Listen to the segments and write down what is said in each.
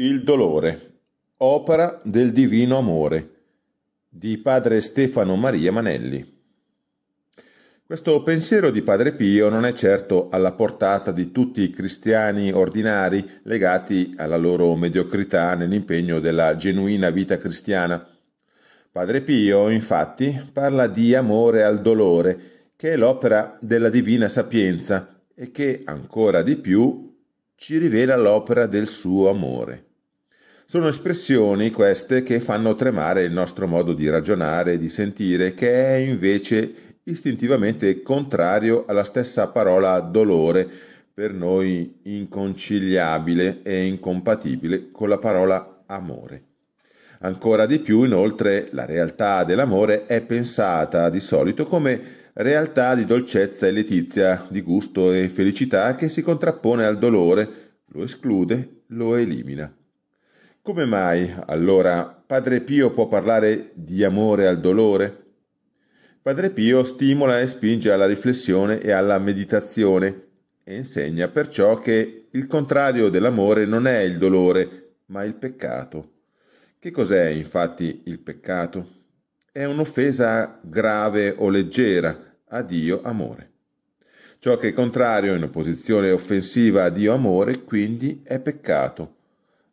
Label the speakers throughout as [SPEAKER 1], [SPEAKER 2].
[SPEAKER 1] Il dolore, opera del divino amore di padre Stefano Maria Manelli. Questo pensiero di padre Pio non è certo alla portata di tutti i cristiani ordinari legati alla loro mediocrità nell'impegno della genuina vita cristiana. Padre Pio, infatti, parla di amore al dolore, che è l'opera della divina sapienza e che ancora di più ci rivela l'opera del suo amore. Sono espressioni queste che fanno tremare il nostro modo di ragionare e di sentire, che è invece istintivamente contrario alla stessa parola dolore, per noi inconciliabile e incompatibile con la parola amore. Ancora di più, inoltre, la realtà dell'amore è pensata di solito come realtà di dolcezza e letizia, di gusto e felicità che si contrappone al dolore, lo esclude, lo elimina. Come mai allora Padre Pio può parlare di amore al dolore? Padre Pio stimola e spinge alla riflessione e alla meditazione e insegna perciò che il contrario dell'amore non è il dolore, ma il peccato. Che cos'è infatti il peccato? È un'offesa grave o leggera a Dio amore. Ciò che è contrario in opposizione offensiva a Dio amore, quindi, è peccato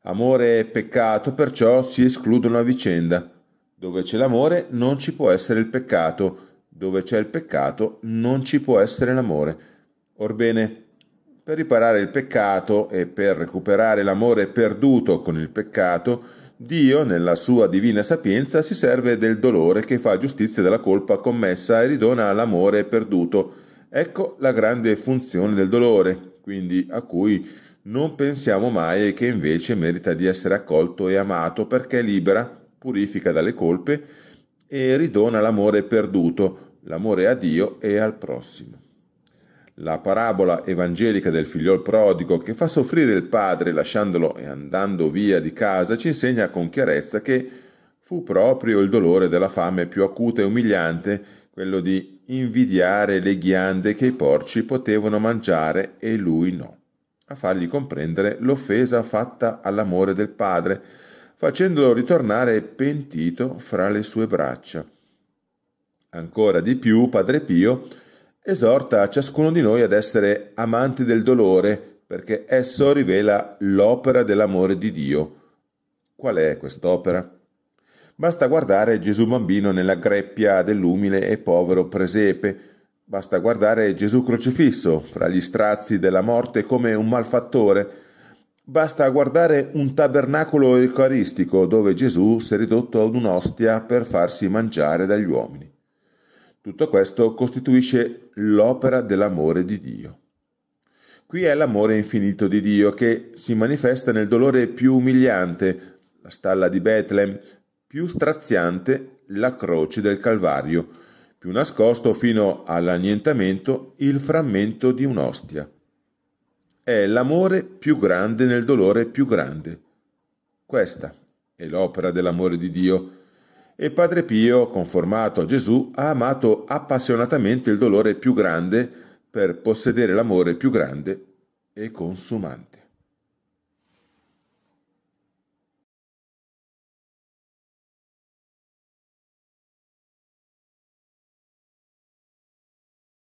[SPEAKER 1] Amore e peccato perciò si escludono a vicenda. Dove c'è l'amore non ci può essere il peccato, dove c'è il peccato non ci può essere l'amore. Orbene, per riparare il peccato e per recuperare l'amore perduto con il peccato, Dio, nella sua divina sapienza, si serve del dolore che fa giustizia della colpa commessa e ridona l'amore perduto. Ecco la grande funzione del dolore, quindi a cui non pensiamo mai e che invece merita di essere accolto e amato perché libera, purifica dalle colpe e ridona l'amore perduto, l'amore a Dio e al prossimo. La parabola evangelica del figliol prodigo che fa soffrire il padre lasciandolo e andando via di casa ci insegna con chiarezza che fu proprio il dolore della fame più acuta e umiliante, quello di invidiare le ghiande che i porci potevano mangiare e lui no a fargli comprendere l'offesa fatta all'amore del padre, facendolo ritornare pentito fra le sue braccia. Ancora di più, Padre Pio esorta ciascuno di noi ad essere amanti del dolore, perché esso rivela l'opera dell'amore di Dio. Qual è quest'opera? Basta guardare Gesù bambino nella greppia dell'umile e povero presepe, Basta guardare Gesù crocifisso fra gli strazi della morte come un malfattore. Basta guardare un tabernacolo eucaristico dove Gesù si è ridotto ad un'ostia per farsi mangiare dagli uomini. Tutto questo costituisce l'opera dell'amore di Dio. Qui è l'amore infinito di Dio che si manifesta nel dolore più umiliante, la stalla di Betlem, più straziante, la croce del Calvario, più nascosto fino all'annientamento il frammento di un'ostia. È l'amore più grande nel dolore più grande. Questa è l'opera dell'amore di Dio. E Padre Pio, conformato a Gesù, ha amato appassionatamente il dolore più grande per possedere l'amore più grande e consumante.